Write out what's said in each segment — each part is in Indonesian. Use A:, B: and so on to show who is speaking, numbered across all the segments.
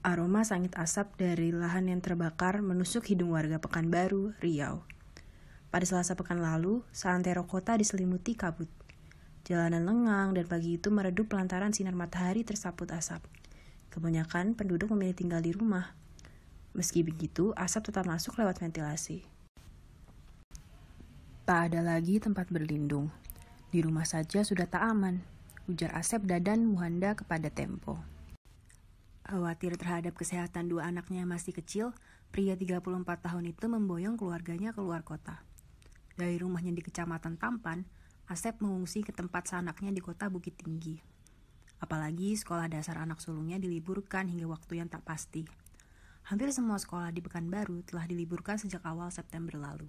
A: Aroma sangit asap dari lahan yang terbakar menusuk hidung warga Pekanbaru, Riau. Pada selasa pekan lalu, seantero kota diselimuti kabut. Jalanan lengang dan pagi itu meredup lantaran sinar matahari tersaput asap. Kebanyakan penduduk memilih tinggal di rumah. Meski begitu, asap tetap masuk lewat ventilasi. Tak ada lagi tempat berlindung. Di rumah saja sudah tak aman. Ujar Asep Dadan Muhanda kepada Tempo. Khawatir terhadap kesehatan dua anaknya yang masih kecil, pria 34 tahun itu memboyong keluarganya ke luar kota. Dari rumahnya di Kecamatan Tampan, Asep mengungsi ke tempat sanaknya di kota Bukit Tinggi. Apalagi sekolah dasar anak sulungnya diliburkan hingga waktu yang tak pasti. Hampir semua sekolah di Pekanbaru telah diliburkan sejak awal September lalu.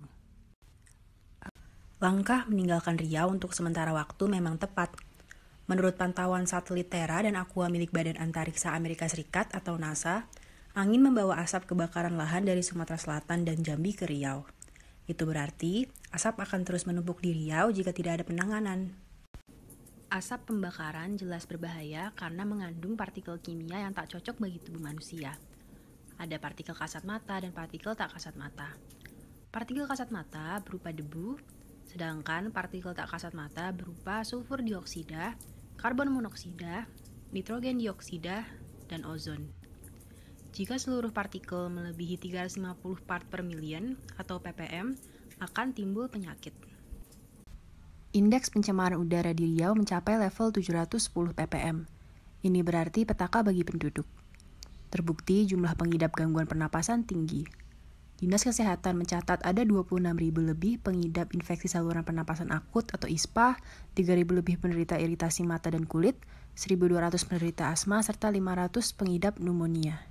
A: Langkah meninggalkan Riau untuk sementara waktu memang tepat Menurut pantauan satelit Terra dan Aqua milik Badan Antariksa Amerika Serikat atau NASA, angin membawa asap kebakaran lahan dari Sumatera Selatan dan Jambi ke Riau. Itu berarti asap akan terus menumpuk di Riau jika tidak ada penanganan. Asap pembakaran jelas berbahaya karena mengandung partikel kimia yang tak cocok bagi tubuh manusia. Ada partikel kasat mata dan partikel tak kasat mata. Partikel kasat mata berupa debu, sedangkan partikel tak kasat mata berupa sulfur dioksida, karbon monoksida, nitrogen dioksida, dan ozon. Jika seluruh partikel melebihi 350 part per million atau ppm, akan timbul penyakit. Indeks pencemaran udara di Riau mencapai level 710 ppm. Ini berarti petaka bagi penduduk. Terbukti jumlah pengidap gangguan pernapasan tinggi, Dinas Kesehatan mencatat ada 26.000 lebih pengidap infeksi saluran pernapasan akut atau ISPA, 3.000 lebih penderita iritasi mata dan kulit, 1.200 penderita asma, serta 500 pengidap pneumonia.